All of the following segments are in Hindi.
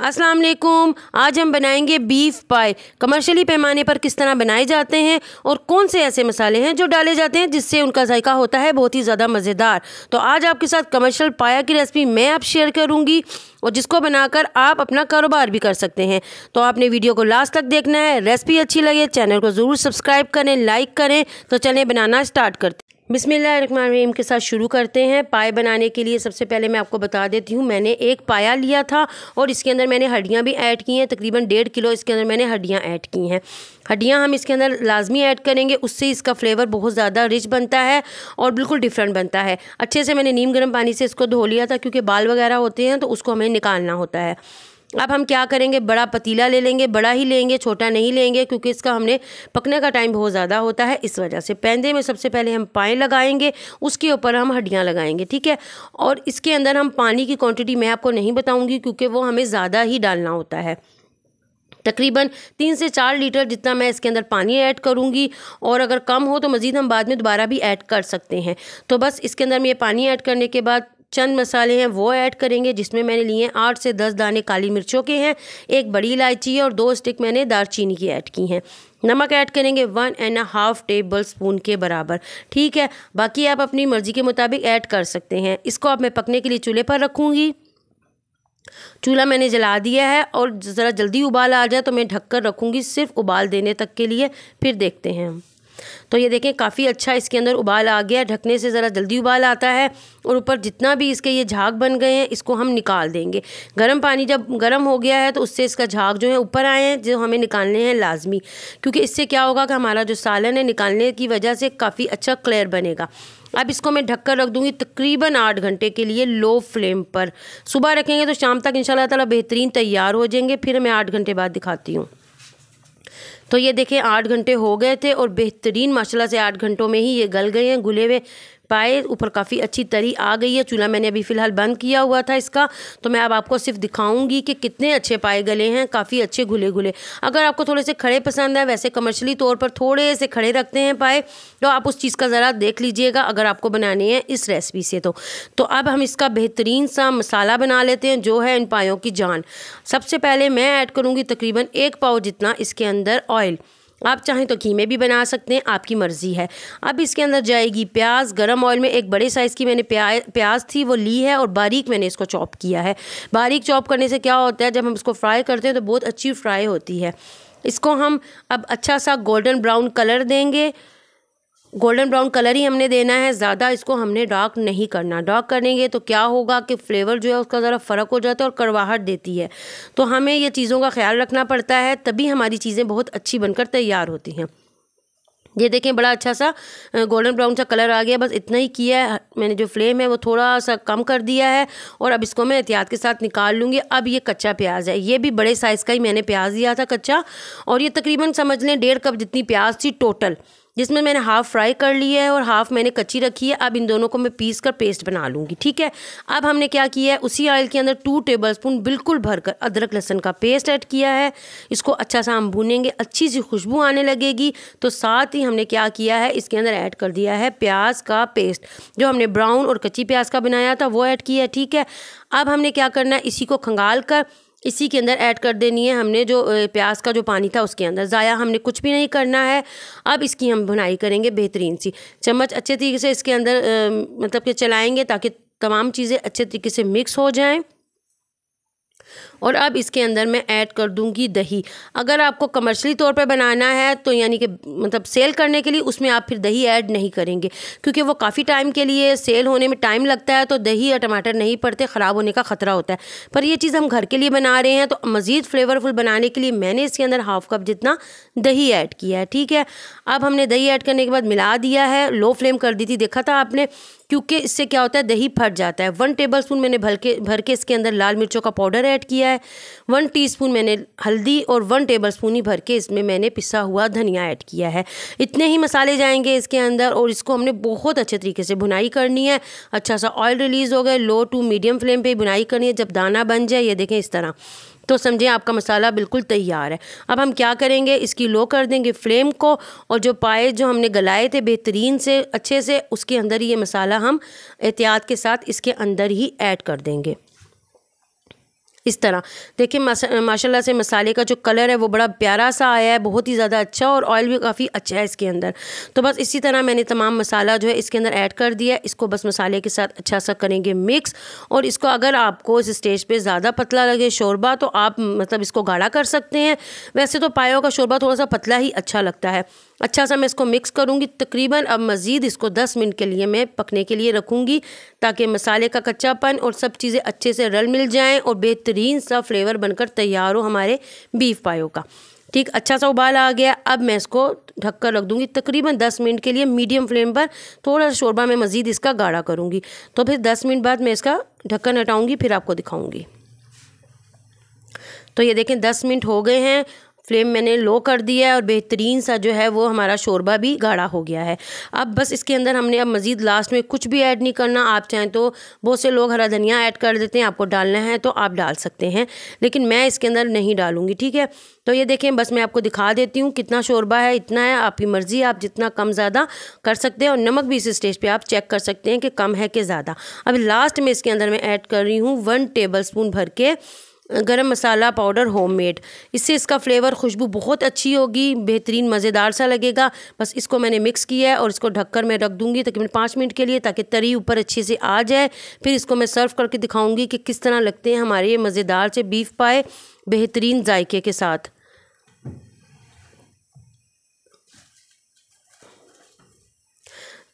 अस्सलाम वालेकुम आज हम बनाएंगे बीफ पाई कमर्शियली पैमाने पर किस तरह बनाए जाते हैं और कौन से ऐसे मसाले हैं जो डाले जाते हैं जिससे उनका जायका होता है बहुत ही ज़्यादा मज़ेदार तो आज आपके साथ कमर्शियल पाया की रेसिपी मैं आप शेयर करूँगी और जिसको बनाकर आप अपना कारोबार भी कर सकते हैं तो आपने वीडियो को लास्ट तक देखना है रेसिपी अच्छी लगे चैनल को ज़रूर सब्सक्राइब करें लाइक करें तो चलें बनाना स्टार्ट करते रहीम के साथ शुरू करते हैं पाए बनाने के लिए सबसे पहले मैं आपको बता देती हूँ मैंने एक पाया लिया था और इसके अंदर मैंने हड्डियाँ भी ऐड की हैं तकरीबन डेढ़ किलो इसके अंदर मैंने हड्डियाँ ऐड की हैं हड्डियाँ हम इसके अंदर लाजमी ऐड करेंगे उससे इसका फ्लेवर बहुत ज़्यादा रिच बनता है और बिल्कुल डिफरेंट बनता है अच्छे से मैंने नीम गर्म पानी से इसको धो लिया था क्योंकि बाल वगैरह होते हैं तो उसको हमें निकालना होता है अब हम क्या करेंगे बड़ा पतीला ले लेंगे बड़ा ही लेंगे छोटा नहीं लेंगे क्योंकि इसका हमने पकने का टाइम बहुत ज़्यादा होता है इस वजह से पैंदे में सबसे पहले हम पाए लगाएंगे उसके ऊपर हम हड्डियाँ लगाएंगे ठीक है और इसके अंदर हम पानी की क्वांटिटी मैं आपको नहीं बताऊँगी क्योंकि वो हमें ज़्यादा ही डालना होता है तकरीबन तीन से चार लीटर जितना मैं इसके अंदर पानी ऐड करूँगी और अगर कम हो तो मज़ीद हम बाद में दोबारा भी ऐड कर सकते हैं तो बस इसके अंदर मैं ये पानी ऐड करने के बाद चंद मसाले हैं वो ऐड करेंगे जिसमें मैंने लिए हैं आठ से दस दाने काली मिर्चों के हैं एक बड़ी इलायची और दो स्टिक मैंने दारचीनी की ऐड की हैं नमक ऐड करेंगे one and half tablespoon के बराबर ठीक है बाकी आप अपनी मर्ज़ी के मुताबिक ऐड कर सकते हैं इसको अब मैं पकने के लिए चूल्हे पर रखूँगी चूल्हा मैंने जला दिया है और ज़रा जल्दी उबाल आ जाए तो मैं ढककर रखूँगी सिर्फ उबाल देने तक के लिए फिर देखते हैं हम तो ये देखें काफ़ी अच्छा इसके अंदर उबाल आ गया ढकने से ज़रा जल्दी उबाल आता है और ऊपर जितना भी इसके ये झाग बन गए हैं इसको हम निकाल देंगे गर्म पानी जब गर्म हो गया है तो उससे इसका झाग जो है ऊपर आए हैं जो हमें निकालने हैं लाजमी क्योंकि इससे क्या होगा कि हमारा जो सालन है निकालने की वजह से काफ़ी अच्छा क्लियर बनेगा अब इसको मैं ढककर रख दूंगी तकरीबन आठ घंटे के लिए लो फ्लेम पर सुबह रखेंगे तो शाम तक इन ताला बेहतरीन तैयार हो जाएंगे फिर मैं आठ घंटे बाद दिखाती हूँ तो ये देखें आठ घंटे हो गए थे और बेहतरीन माशाल्लाह से आठ घंटों में ही ये गल गए हैं गुले हुए पाए ऊपर काफ़ी अच्छी तरी आ गई है चूल्हा मैंने अभी फ़िलहाल बंद किया हुआ था इसका तो मैं अब आपको सिर्फ दिखाऊंगी कि कितने अच्छे पाए गले हैं काफ़ी अच्छे घुले घुले अगर आपको थोड़े से खड़े पसंद है वैसे कमर्शली तौर पर थोड़े से खड़े रखते हैं पाए तो आप उस चीज़ का ज़रा देख लीजिएगा अगर आपको बनाने हैं इस रेसिपी से तो तो अब हम इसका बेहतरीन सा मसाला बना लेते हैं जो है इन पायों की जान सबसे पहले मैं ऐड करूँगी तकरीबन एक पाव जितना इसके अंदर ऑयल आप चाहें तो कीमे भी बना सकते हैं आपकी मर्ज़ी है अब इसके अंदर जाएगी प्याज गरम ऑयल में एक बड़े साइज़ की मैंने प्या प्याज थी वो ली है और बारीक मैंने इसको चॉप किया है बारीक चॉप करने से क्या होता है जब हम इसको फ्राई करते हैं तो बहुत अच्छी फ्राई होती है इसको हम अब अच्छा सा गोल्डन ब्राउन कलर देंगे गोल्डन ब्राउन कलर ही हमने देना है ज़्यादा इसको हमने डार्क नहीं करना डार्क करेंगे तो क्या होगा कि फ्लेवर जो है उसका ज़रा फ़र्क हो जाता है और करवाहट देती है तो हमें ये चीज़ों का ख्याल रखना पड़ता है तभी हमारी चीज़ें बहुत अच्छी बनकर तैयार होती हैं ये देखें बड़ा अच्छा सा गोल्डन ब्राउन सा कलर आ गया बस इतना ही किया है मैंने जो फ्लेम है वो थोड़ा सा कम कर दिया है और अब इसको मैं एहतियात के साथ निकाल लूँगी अब ये कच्चा प्याज है ये भी बड़े साइज़ का ही मैंने प्याज दिया था कच्चा और ये तकरीबन समझ लें डेढ़ कप जितनी प्याज थी टोटल जिसमें मैंने हाफ़ फ्राई कर लिया है और हाफ़ मैंने कच्ची रखी है अब इन दोनों को मैं पीस कर पेस्ट बना लूँगी ठीक है अब हमने क्या किया है उसी ऑयल के अंदर टू टेबल स्पून बिल्कुल भरकर अदरक लहसन का पेस्ट ऐड किया है इसको अच्छा सा हम भूनेंगे अच्छी सी खुशबू आने लगेगी तो साथ ही हमने क्या किया है इसके अंदर ऐड कर दिया है प्याज का पेस्ट जो हमने ब्राउन और कच्ची प्याज का बनाया था वो ऐड किया है ठीक है अब हमने क्या करना है इसी को खंगाल कर इसी के अंदर ऐड कर देनी है हमने जो प्याज का जो पानी था उसके अंदर ज़ाया हमने कुछ भी नहीं करना है अब इसकी हम भुनाई करेंगे बेहतरीन सी चम्मच अच्छे तरीके से इसके अंदर मतलब कि चलाएँगे ताकि तमाम चीज़ें अच्छे तरीके से मिक्स हो जाएँ और अब इसके अंदर मैं ऐड कर दूंगी दही अगर आपको कमर्शली तौर पर बनाना है तो यानी कि मतलब सेल करने के लिए उसमें आप फिर दही ऐड नहीं करेंगे क्योंकि वो काफ़ी टाइम के लिए सेल होने में टाइम लगता है तो दही या टमाटर नहीं पड़ते ख़राब होने का ख़तरा होता है पर यह चीज़ हम घर के लिए बना रहे हैं तो मज़ीद फ्लेवरफुल बनाने के लिए मैंने इसके अंदर हाफ कप जितना दही ऐड किया है ठीक है अब हमने दही ऐड करने के बाद मिला दिया है लो फ्लेम कर दी थी देखा था आपने क्योंकि इससे क्या होता है दही फट जाता है वन टेबल स्पून मैंने भर के भर के इसके अंदर लाल मिर्चों का पाउडर ऐड किया है वन टीस्पून मैंने हल्दी और वन टेबलस्पून ही भर के इसमें मैंने पिसा हुआ धनिया ऐड किया है इतने ही मसाले जाएंगे इसके अंदर और इसको हमने बहुत अच्छे तरीके से बुनाई करनी है अच्छा सा ऑयल रिलीज़ हो गया लो टू मीडियम फ्लेम पर बुनाई करनी है जब दाना बन जाए ये देखें इस तरह तो समझें आपका मसाला बिल्कुल तैयार है अब हम क्या करेंगे इसकी लो कर देंगे फ्लेम को और जो पाए जो हमने गलाए थे बेहतरीन से अच्छे से उसके अंदर ही ये मसाला हम एहतियात के साथ इसके अंदर ही ऐड कर देंगे इस तरह देखिए माशाल्लाह से मसाले का जो कलर है वो बड़ा प्यारा सा आया है बहुत ही ज़्यादा अच्छा और ऑयल भी काफ़ी अच्छा है इसके अंदर तो बस इसी तरह मैंने तमाम मसाला जो है इसके अंदर ऐड कर दिया इसको बस मसाले के साथ अच्छा सा करेंगे मिक्स और इसको अगर आपको इस स्टेज पर ज़्यादा पतला लगे शोरबा तो आप मतलब इसको गाढ़ा कर सकते हैं वैसे तो पायों का शोरबा थोड़ा सा पतला ही अच्छा लगता है अच्छा सा मैं इसको मिक्स करूँगी तकरीबन अब मज़ीद इसको दस मिनट के लिए मैं पकने के लिए रखूँगी ताकि मसाले का कच्चापन और सब चीज़ें अच्छे से रल मिल जाएँ और बेहतर बेहतरीन सा फ्लेवर बनकर तैयार हो हमारे बीफ पायो का ठीक अच्छा सा उबाल आ गया अब मैं इसको ढककर रख दूंगी तकरीबन 10 मिनट के लिए मीडियम फ्लेम पर थोड़ा सा शोरबा में मज़ीद इसका गाढ़ा करूँगी तो फिर 10 मिनट बाद मैं इसका ढक्कन हटाऊंगी फिर आपको दिखाऊंगी तो ये देखें 10 मिनट हो गए हैं फ्लेम मैंने लो कर दिया है और बेहतरीन सा जो है वो हमारा शोरबा भी गाढ़ा हो गया है अब बस इसके अंदर हमने अब मज़ीद लास्ट में कुछ भी ऐड नहीं करना आप चाहें तो बहुत से लोग हरा धनिया ऐड कर देते हैं आपको डालना है तो आप डाल सकते हैं लेकिन मैं इसके अंदर नहीं डालूँगी ठीक है तो ये देखें बस मैं आपको दिखा देती हूँ कितना शोरबा है इतना है आपकी मर्ज़ी आप जितना कम ज़्यादा कर सकते हैं और नमक भी इस स्टेज पर आप चेक कर सकते हैं कि कम है कि ज़्यादा अभी लास्ट में इसके अंदर मैं ऐड कर रही हूँ वन टेबल स्पून भर के गरम मसाला पाउडर होममेड इससे इसका फ्लेवर खुशबू बहुत अच्छी होगी बेहतरीन मज़ेदार सा लगेगा बस इसको मैंने मिक्स किया है और इसको ढककर मैं रख दूँगी तकरीबन पाँच मिनट के लिए ताकि तरी ऊपर अच्छे से आ जाए फिर इसको मैं सर्व करके दिखाऊँगी कि किस तरह लगते हैं हमारे ये मज़ेदार से बीफ पाए बेहतरीन जायके के साथ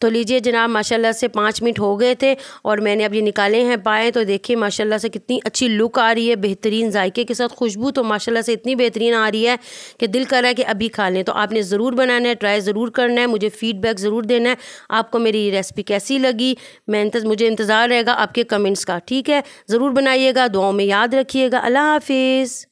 तो लीजिए जनाब माशाल्लाह से पाँच मिनट हो गए थे और मैंने अब ये निकाले हैं पाए तो देखिए माशाल्लाह से कितनी अच्छी लुक आ रही है बेहतरीन जायके के साथ खुशबू तो माशाल्लाह से इतनी बेहतरीन आ रही है कि दिल कर रहा है कि अभी खा लें तो आपने ज़रूर बनाना है ट्राई ज़रूर करना है मुझे फ़ीडबैक ज़रूर देना है आपको मेरी रेसिपी कैसी लगी मैं इंतज़, मुझे इंतज़ार रहेगा आपके कमेंट्स का ठीक है ज़रूर बनाइएगा दुआओं में याद रखिएगा अल्लाह हाफिज़